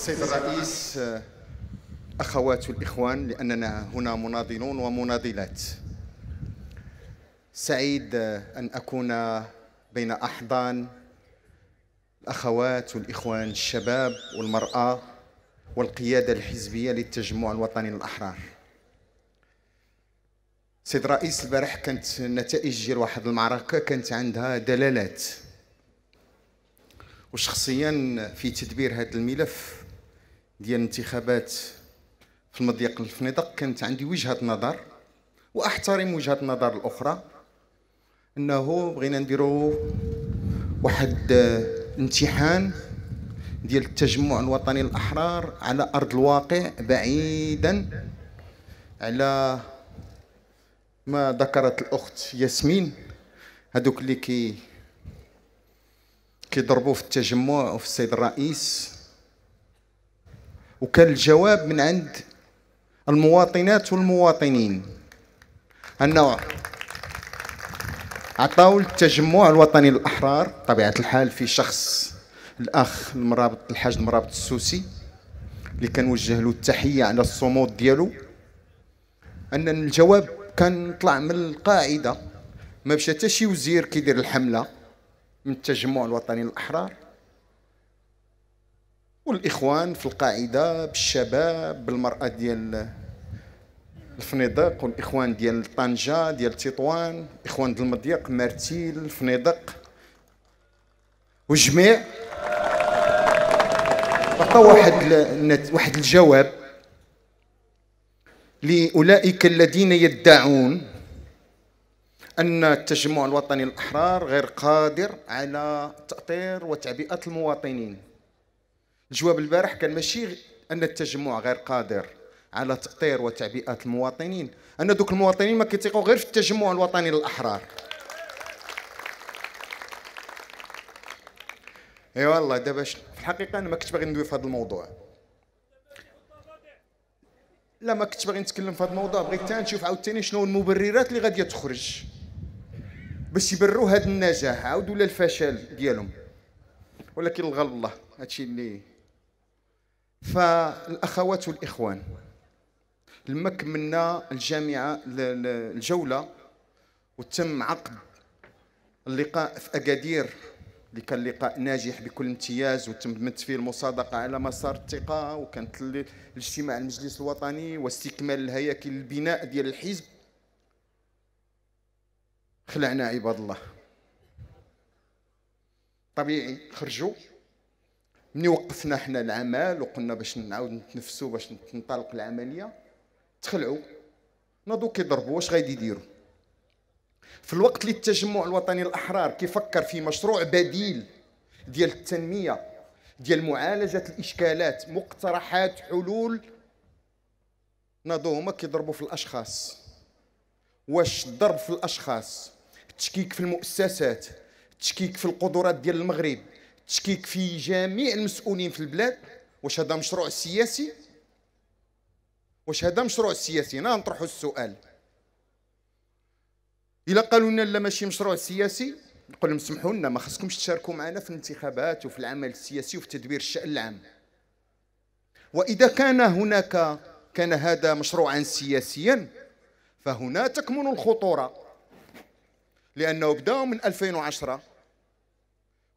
سيد الرئيس أخوات الإخوان لأننا هنا مناضلون ومناضلات سعيد أن أكون بين أحضان الأخوات والإخوان الشباب والمرأة والقيادة الحزبية للتجمع الوطني الأحرار سيد رئيس البارح كانت نتائج ديال واحد المعركة كانت عندها دلالات وشخصيا في تدبير هذا الملف ديال الانتخابات في المضيق الفنيدق كانت عندي وجهه نظر واحترم وجهه النظر الاخرى انه بغينا نديرو واحد آه، امتحان ديال التجمع الوطني الاحرار على ارض الواقع بعيدا على ما ذكرت الاخت ياسمين هذوك اللي كي كيضربوا في التجمع وفي السيد الرئيس وكان الجواب من عند المواطنات والمواطنين أنه عطاو التجمع الوطني الأحرار طبيعة الحال في شخص الأخ المرابط الحاج المرابط السوسي اللي كنوجه له التحية على الصمود ديالو أن الجواب كان طلع من القاعدة ما مشى حتى شي وزير كيدير الحملة من التجمع الوطني الأحرار والاخوان في القاعده بالشباب بالمراه ديال الفنيدق والاخوان ديال طنجه ديال تطوان اخوان ديال المضيق مرتيل الفنيدق والجميع عطى واحد واحد الجواب لاولئك الذين يدعون ان التجمع الوطني الاحرار غير قادر على تاطير وتعبئه المواطنين الجواب البارح كان ماشي ان التجمع غير قادر على تقطير وتعبئه المواطنين ان دوك المواطنين ما كيتيقوا غير في التجمع الوطني للاحرار اي والله دابا في الحقيقه انا ما كنت باغي ندوي في هذا الموضوع لا ما كنت باغي نتكلم في هذا الموضوع بغيت حتى نشوف عاوتاني شنو المبررات اللي غادي تخرج باش يبرروا هذا النجاح عاود ولا الفشل ديالهم ولكن الغلب الله هادشي اللي فالاخوات والاخوان لما كملنا الجامعه الجوله وتم عقد اللقاء في اكادير اللي كان لقاء ناجح بكل امتياز وتمت فيه المصادقه على مسار الثقه وكانت الاجتماع المجلس الوطني واستكمال الهياكل البناء ديال الحزب خلعنا عباد الله طبيعي خرجوا ملي وقفنا حنا العمل وقلنا باش نعاود نتنفسوا باش تنطلق العمليه تخلعوا نادو كيضربوا واش غادي يديروا في الوقت اللي التجمع الوطني الاحرار كيفكر في مشروع بديل ديال التنميه ديال معالجه الاشكالات مقترحات حلول نادو هما كيضربوا في الاشخاص واش الضرب في الاشخاص التشكيك في المؤسسات التشكيك في القدرات ديال المغرب تشكيك في جميع المسؤولين في البلاد واش هذا مشروع سياسي واش هذا مشروع سياسي انا نطرحوا السؤال الا قالوا لنا لا ماشي مشروع سياسي نقول لهم سمحوا لنا ما خصكمش تشاركوا معنا في الانتخابات وفي العمل السياسي وفي تدبير الشان العام واذا كان هناك كان هذا مشروعا سياسيا فهنا تكمن الخطوره لانه بداوا من 2010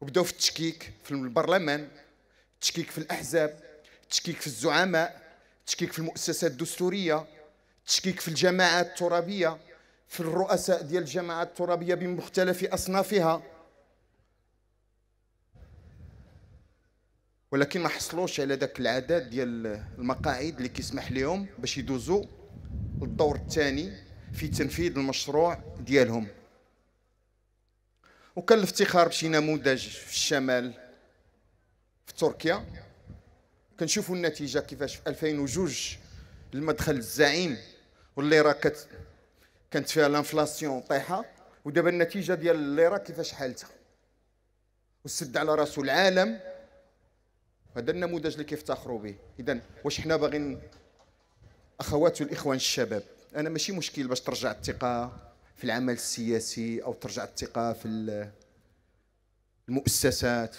وبداو في التشكيك في البرلمان التشكيك في الاحزاب التشكيك في الزعماء التشكيك في المؤسسات الدستوريه التشكيك في الجماعات الترابيه في الرؤساء ديال الجماعات الترابيه بمختلف اصنافها ولكن ما حصلوش على ذاك العدد ديال المقاعد اللي كيسمح لهم باش يدوزوا للدور الثاني في تنفيذ المشروع ديالهم وكان الافتخار بشي نموذج في الشمال في تركيا كنشوفوا النتيجه كيفاش في 2002 المدخل الزعيم واللي راه كت كانت فيها الانفلاسيون طايحه ودابا النتيجه ديال الليره كيفاش حالتها والسد على راسه العالم هذا النموذج اللي كيفتخروا به اذا واش حنا باغيين اخوات الاخوان الشباب انا ماشي مشكل باش ترجع الثقه في العمل السياسي أو ترجع الثقة في المؤسسات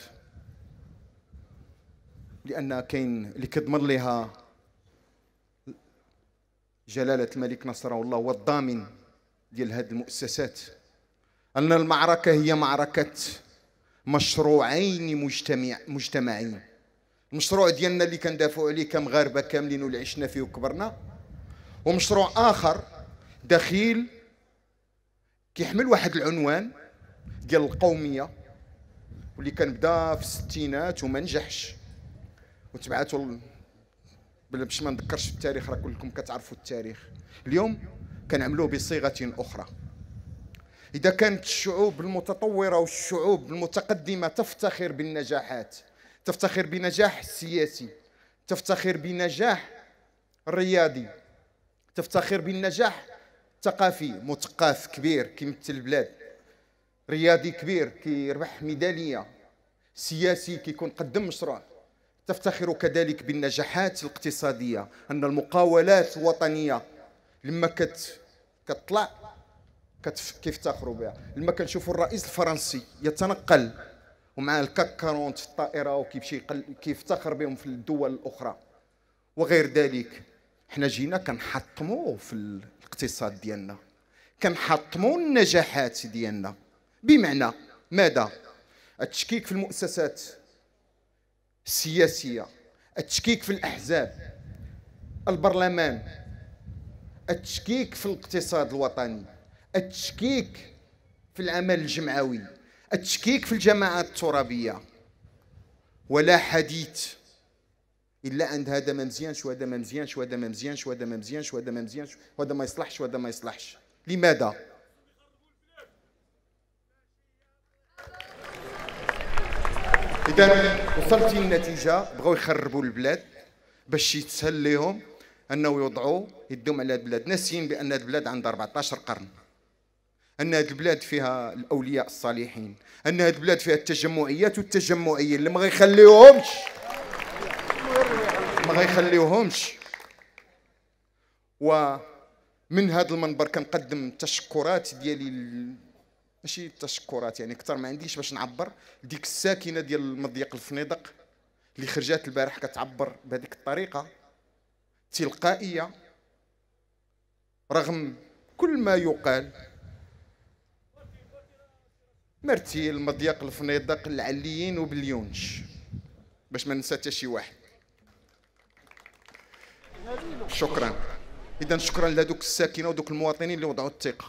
لأن كاين اللي كيضمن لها جلالة الملك نصره الله هو الضامن ديال هذه المؤسسات أن المعركة هي معركة مشروعين مجتمع مجتمعين المشروع ديالنا اللي كندافعوا عليه كمغاربه كاملين واللي عشنا فيه وكبرنا ومشروع اخر دخيل كيحمل واحد العنوان ديال القوميه واللي كان بدا في الستينات وما نجحش وتبعته بلا باش ما نذكرش التاريخ راه كلكم كتعرفوا التاريخ اليوم كنعملوه بصيغه اخرى اذا كانت الشعوب المتطوره والشعوب المتقدمه تفتخر بالنجاحات تفتخر بنجاح السياسي تفتخر بنجاح الرياضي تفتخر بالنجاح ثقافي مثقف كبير كيمثل البلاد رياضي كبير كيربح ميداليه سياسي كيكون قدم مشروع تفتخر كذلك بالنجاحات الاقتصاديه ان المقاولات الوطنيه لما كت كتطلع كتف... كيفتخروا بها لما كنشوفوا الرئيس الفرنسي يتنقل ومع الكاك 40 في الطائره وكيمشي يقل... كيفتخر بهم في الدول الاخرى وغير ذلك حنا جينا كنحطموا في الاقتصاد ديالنا كنحطموا النجاحات ديالنا بمعنى ماذا التشكيك في المؤسسات السياسيه التشكيك في الاحزاب البرلمان التشكيك في الاقتصاد الوطني التشكيك في العمل الجمعوي التشكيك في الجماعات الترابيه ولا حديث الا عند هذا ما مزيانش وهذا ما مزيانش وهذا ما مزيانش وهذا ما مزيانش وهذا ما مزيانش وهذا ما يصلحش وهذا ما يصلحش لماذا اذا وصلت النتيجه بغاو يخربوا البلاد باش يتسهل لهم انه يوضعوا يدوم على البلاد ناسين بان هذه البلاد عندها 14 قرن ان هذه البلاد فيها الاولياء الصالحين ان هذه البلاد فيها التجمعيات والتجمعيين اللي ما غيخليوهمش ما يخليوهمش ومن هذا المنبر كنقدم التشكرات ديالي ماشي التشكرات يعني اكثر ما عنديش باش نعبر ديك الساكنه ديال المضيق الفنيدق اللي خرجات البارح كتعبر بهذيك الطريقه تلقائيه رغم كل ما يقال مرتي المضيق الفنيدق العليين وبليونش باش ما ننسى حتى شي واحد شكرا اذا شكرا لهذوك الساكنه ودوك المواطنين اللي وضعوا الثقه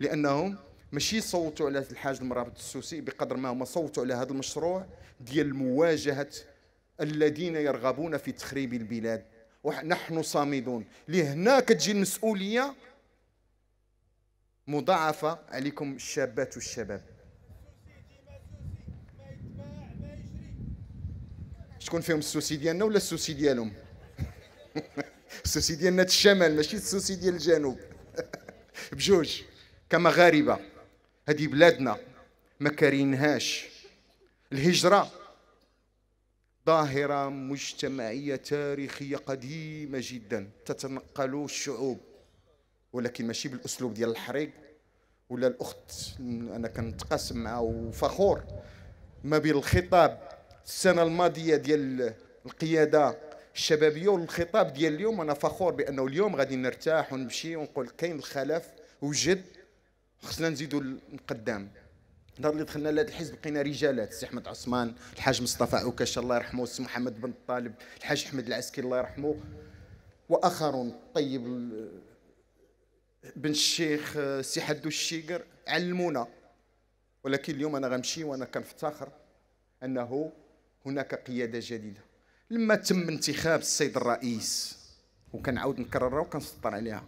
لانهم ماشي صوتوا على الحاج المرابط السوسي بقدر ما هما صوتوا على هذا المشروع ديال مواجهه الذين يرغبون في تخريب البلاد ونحن صامدون لهنا كتجي المسؤوليه مضاعفه عليكم الشابات والشباب شكون فيهم السوسي ديالنا ولا السوسي ديالهم السوسي ديالنا الشمال ماشي السوسي ديال الجنوب بجوج كمغاربه هذه بلادنا ما كارينهاش الهجره ظاهره مجتمعيه تاريخيه قديمه جدا تتنقل الشعوب ولكن ماشي بالاسلوب ديال الحريق ولا الاخت انا كنتقاسم معها وفخور ما بين الخطاب السنه الماضيه ديال القياده الشبابيه والخطاب ديال اليوم انا فخور بانه اليوم غادي نرتاح ونمشي ونقول كاين الخلف وجد خصنا نزيدوا القدام النهار اللي دخلنا لهذا الحزب لقينا رجالات السي احمد عثمان الحاج مصطفى عكاش الله يرحمه السي محمد بن طالب الحاج احمد العسكري الله يرحمه واخرون طيب بن الشيخ آه، سي حدو الشيقر علمونا ولكن اليوم انا غنمشي وانا كنفتخر انه هناك قياده جديده لما تم انتخاب السيد الرئيس وكنعاود نكررها وكنسطر عليها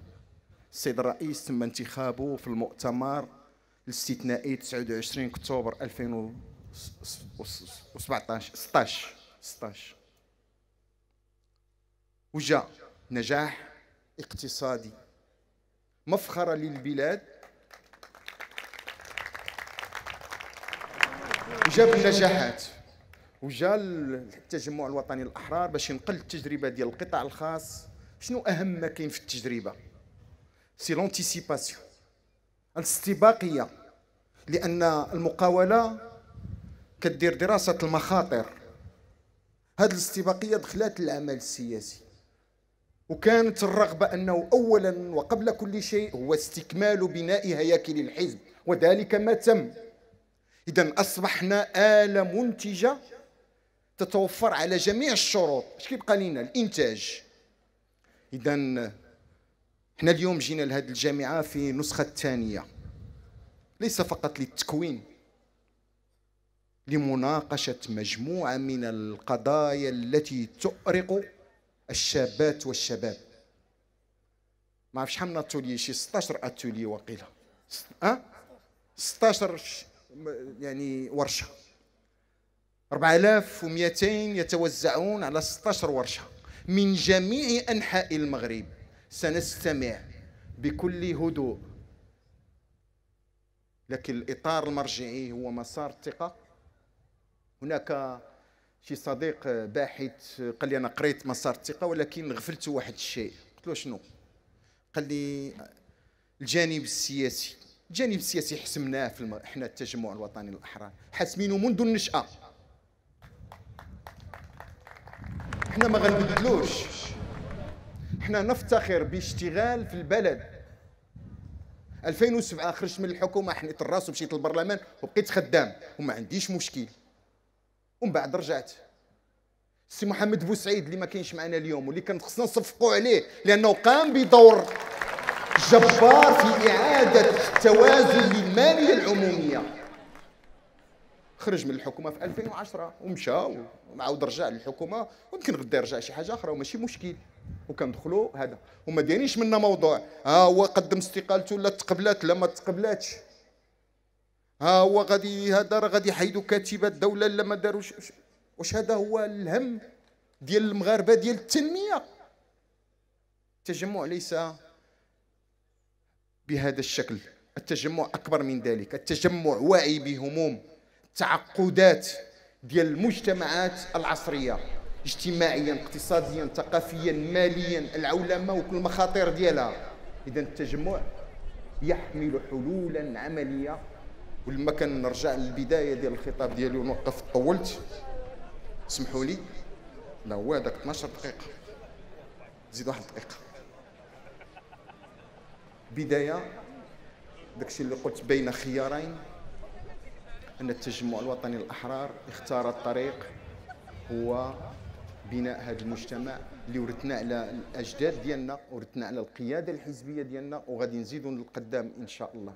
السيد الرئيس تم انتخابه في المؤتمر الاستثنائي 29 اكتوبر 2017 16 16 وجا نجاح اقتصادي مفخره للبلاد جاب النجاحات وجا التجمع الوطني الاحرار باش ينقل التجربه ديال القطاع الخاص شنو اهم ما كاين في التجربه سي لونتيسيباسيون الاستباقيه لان المقاوله كدير دراسه المخاطر هذه الاستباقيه دخلت العمل السياسي وكانت الرغبه انه اولا وقبل كل شيء هو استكمال بناء هياكل الحزب وذلك ما تم اذا اصبحنا اله منتجه تتوفر على جميع الشروط اش كيبقى لينا الانتاج اذا حنا اليوم جينا لهذه الجامعه في نسخه الثانيه ليس فقط للتكوين لمناقشه مجموعه من القضايا التي تؤرق الشابات والشباب ما عرف شحال من اتولي شي 16 اتولي وقيله ها أه؟ 16 يعني ورشه 4200 يتوزعون على 16 ورشة من جميع أنحاء المغرب سنستمع بكل هدوء لكن الإطار المرجعي هو مسار الثقة هناك شي صديق باحث قال لي أنا قريت مسار الثقة ولكن غفلت واحد الشيء قلت له شنو قال لي الجانب السياسي الجانب السياسي حسمناه في الم... احنا التجمع الوطني الاحرار حاسمينه منذ النشأة حنا ما غنبدلوش حنا نفتخر باشتغال في البلد 2007 خرجت من الحكومه حنيت الراس ومشيت للبرلمان وبقيت خدام وما عنديش مشكل ومن بعد رجعت سي محمد بوسعيد اللي ما كاينش معنا اليوم واللي كان خصنا نصفقوا عليه لانه قام بدور جبار في اعاده التوازن للماليه العموميه خرج من الحكومه في 2010 ومشى وعاود رجع للحكومه ويمكن غدا يرجع شي حاجه اخرى وماشي مشكل وكندخلوا هذا وما دانيش منا موضوع ها هو قدم استقالته ولا تقبلات لا ما تقبلاتش ها هو غادي هذا راه غادي يحيدوا كاتب الدوله لا ما داروش واش هذا هو الهم ديال المغاربه ديال التنميه التجمع ليس بهذا الشكل التجمع اكبر من ذلك التجمع واعي بهموم تعقدات ديال المجتمعات العصريه اجتماعيا اقتصاديا ثقافيا ماليا العولمه وكل المخاطر ديالها اذا التجمع يحمل حلولا عمليه ولما كنرجع للبدايه ديال الخطاب ديالي ونوقف طولت اسمحوا لي لا هو هذاك 12 دقيقه زيد واحد دقيقه بدايه داكشي اللي قلت بين خيارين أن التجمع الوطني الأحرار اختار الطريق هو بناء هذا المجتمع اللي ورثنا على الاجداد ديالنا ورثنا على القياده الحزبيه ديالنا وغادي نزيدوا للقدام ان شاء الله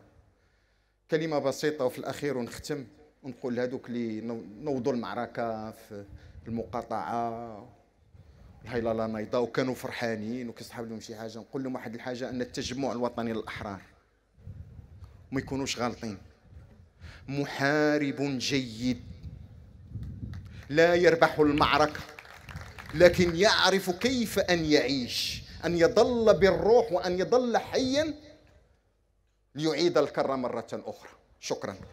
كلمه بسيطه وفي الاخير ونختم ونقول لهذوك اللي نوضوا المعركه في المقاطعه الهيلاله نايضة وكانوا فرحانين وكيصحاب لهم شي حاجه نقول لهم واحد الحاجه ان التجمع الوطني الأحرار ما يكونوش غالطين محارب جيد لا يربح المعركه لكن يعرف كيف ان يعيش ان يضل بالروح وان يضل حيا ليعيد الكره مره اخرى شكرا